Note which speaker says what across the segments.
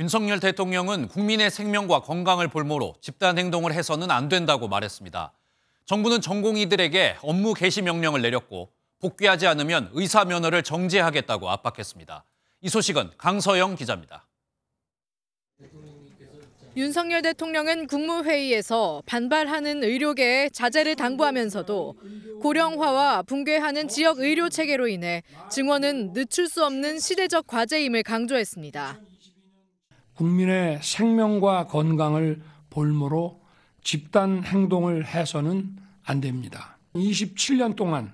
Speaker 1: 윤석열 대통령은 국민의 생명과 건강을 볼모로 집단 행동을 해서는 안 된다고 말했습니다. 정부는 전공의들에게 업무 개시 명령을 내렸고 복귀하지 않으면 의사 면허를 정지하겠다고 압박했습니다. 이 소식은 강서영 기자입니다.
Speaker 2: 윤석열 대통령은 국무회의에서 반발하는 의료계에 자제를 당부하면서도 고령화와 붕괴하는 지역 의료 체계로 인해 증원은 늦출 수 없는 시대적 과제임을 강조했습니다.
Speaker 3: 국민의 생명과 건강을 볼모로 집단 행동을 해서는 안 됩니다. 27년 동안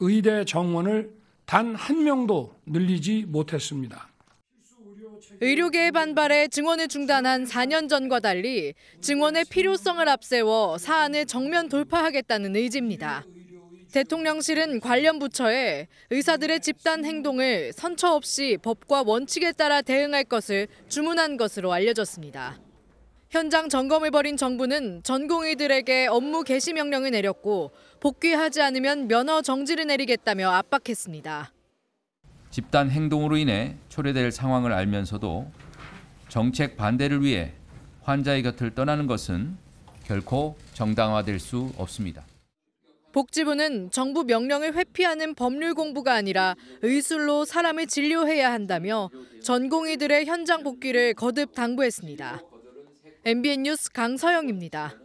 Speaker 3: 의대 정원을 단 한 명도 늘리지 못했습니다.
Speaker 2: 의료계의 반발에 증원을 중단한 4년 전과 달리 증원의 필요성을 앞세워 사안을 정면 돌파하겠다는 의지입니다. 대통령실은 관련 부처에 의사들의 집단 행동을 선처 없이 법과 원칙에 따라 대응할 것을 주문한 것으로 알려졌습니다. 현장 점검을 벌인 정부는 전공의들에게 업무 개시 명령을 내렸고 복귀하지 않으면 면허 정지를 내리겠다며 압박했습니다.
Speaker 4: 집단 행동으로 인해 초래될 상황을 알면서도 정책 반대를 위해 환자의 곁을 떠나는 것은 결코 정당화될 수 없습니다.
Speaker 2: 복지부는 정부 명령을 회피하는 법률 공부가 아니라 의술로 사람을 진료해야 한다며 전공의들의 현장 복귀를 거듭 당부했습니다. MBN 뉴스 강서영입니다.